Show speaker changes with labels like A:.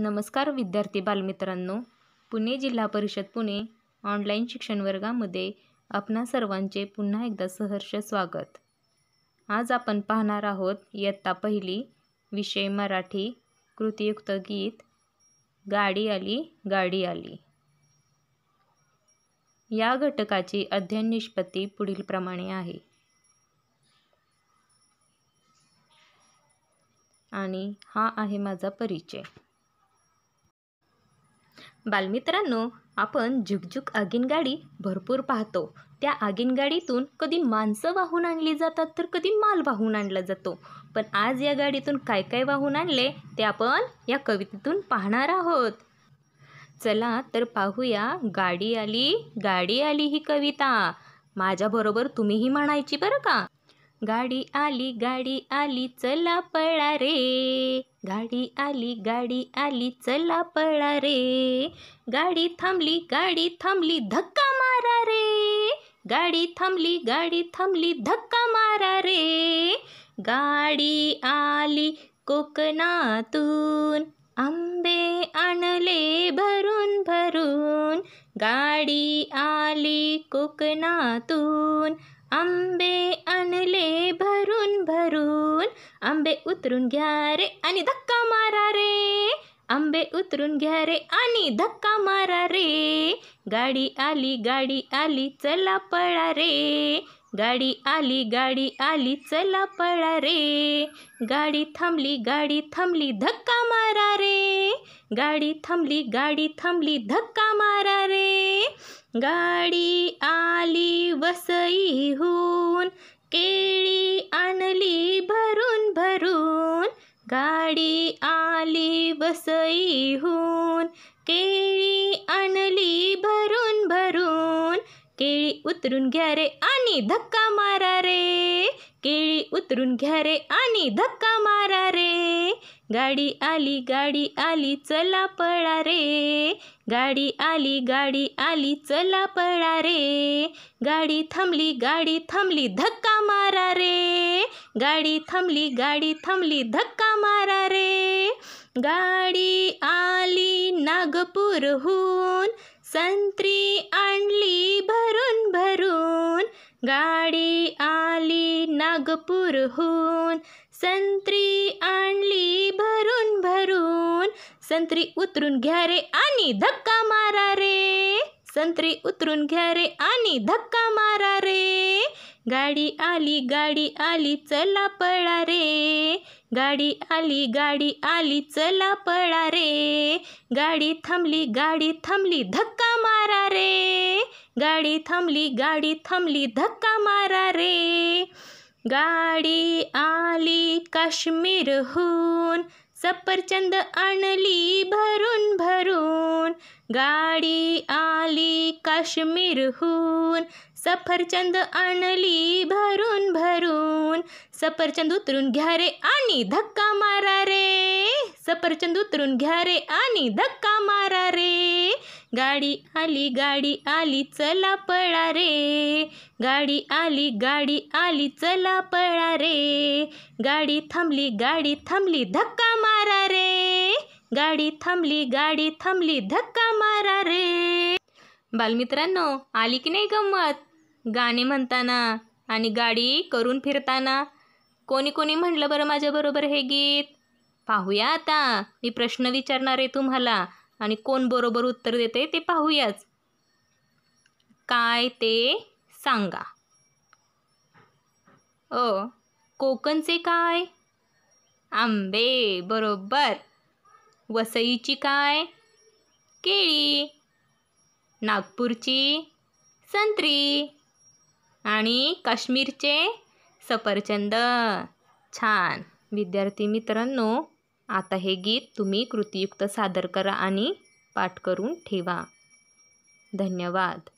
A: नमस्कार विद्यार्थी बालमित्रांनो पुणे जिल्हा परिषद पुणे ऑनलाईन शिक्षण वर्गामध्ये आपणा सर्वांचे पुन्हा एकदा सहर्ष स्वागत आज आपण पाहणार आहोत इयत्ता पहिली विषय मराठी कृतीयुक्त गीत गाडी आली गाडी आली या घटकाची अध्ययन निष्पत्ती पुढीलप्रमाणे आहे आणि हा आहे माझा परिचय बालमित्रांनो आपण झुकझुक आगीनगाडी भरपूर पाहतो त्या गाडीतून कधी माणसं वाहून आणली जातात तर कधी माल वाहून आणला जातो पण आज या गाडीतून काय काय वाहून आणले ते आपण या कवितेतून पाहणार आहोत चला तर पाहूया गाडी आली गाडी आली ही कविता माझ्याबरोबर तुम्हीही म्हणायची बरं का गाडी आली गाडी आली चला पळा रे गाडी आली गाडी आली चला पळा रे गाडी थांबली गाडी थांबली धक्का मारा रे गाडी थांबली गाडी थांबली धक्का मारा रे गाडी आली कोकणातून आंबे आणले भरून भरून गाडी आली कोकणातून आंबे आणले भरून भरून आंबे उतरून घ्या रे आणि धक्का मारा रे आंबे उतरून घ्या रे आणि धक्का मारा रे गाडी आली गाडी आली चला पळा रे गाडी आली गाडी आली चला पळा रे गाडी थांबली गाडी थांबली धक्का मारा रे गाडी थांबली गाडी थांबली धक्का मारा रे गाडी आली वस होऊन केळी आणली भरून भरून गाडी आली बसईहून केळी आणली भरून भरून केळी उतरून घ्या रे आणि धक्का मारा रे केळी उतरून घ्या रे आणि धक्का मारा रे गाडी आली गाडी आली चला पळा रे गाडी आली गाडी आली चला पळा रे गाडी थांबली गाडी थांबली धक्का मारा रे गाडी थांबली गाडी थांबली धक्का मारा रे गाडी आली नागपूरहून संत्री आणली भरून भरून गा नागपूरहून संत्री आणली भरून भरून संत्री उतरून घ्या रे आणि धक्का मारा रे संत्री उतरून घ्या रे आणि धक्का मारा रे गाडी आली गाडी आली चला पळा रे गाडी आली गाडी आली चला पळा रे गाडी थांबली गाडी थांबली धक्का मारा रे गाडी थांबली गाडी थांबली धक्का मारा रे गाडी आली काश्मीरहून सफरचंद आणली भरून भरून गाडी आली काश्मीरहून सफरचंद आणली भरून भरून सफरचंद उतरून घ्या रे आणि धक्का मारा रे सफरचंद उतरून घ्या रे आणि धक्का मारा रे गाडी आली गाडी आली चला पळा रे गाडी आली गाडी आली चला पळा रे गाडी थांबली गाडी थांबली धक्का मारा रे गाडी थांबली गाडी थांबली धक्का मारा रे बालमित्रांनो आली की नाही गंमत गाणे म्हणताना आणि गाडी करून फिरताना कोणी कोणी म्हटलं बरं माझ्याबरोबर हे गीत पाहूया आता मी प्रश्न विचारणार आहे तुम्हाला आणि कोण बरोबर उत्तर देते ते पाहूयाच काय ते सांगा अ कोकणचे काय आंबे बरोबर वसईची काय केळी नागपूरची संत्री आणि काश्मीरचे सफरचंद छान विद्यार्थी मित्रांनो आता हे गीत तुम्ही कृतियुक्त सादर करा आणि पाठ करून ठेवा धन्यवाद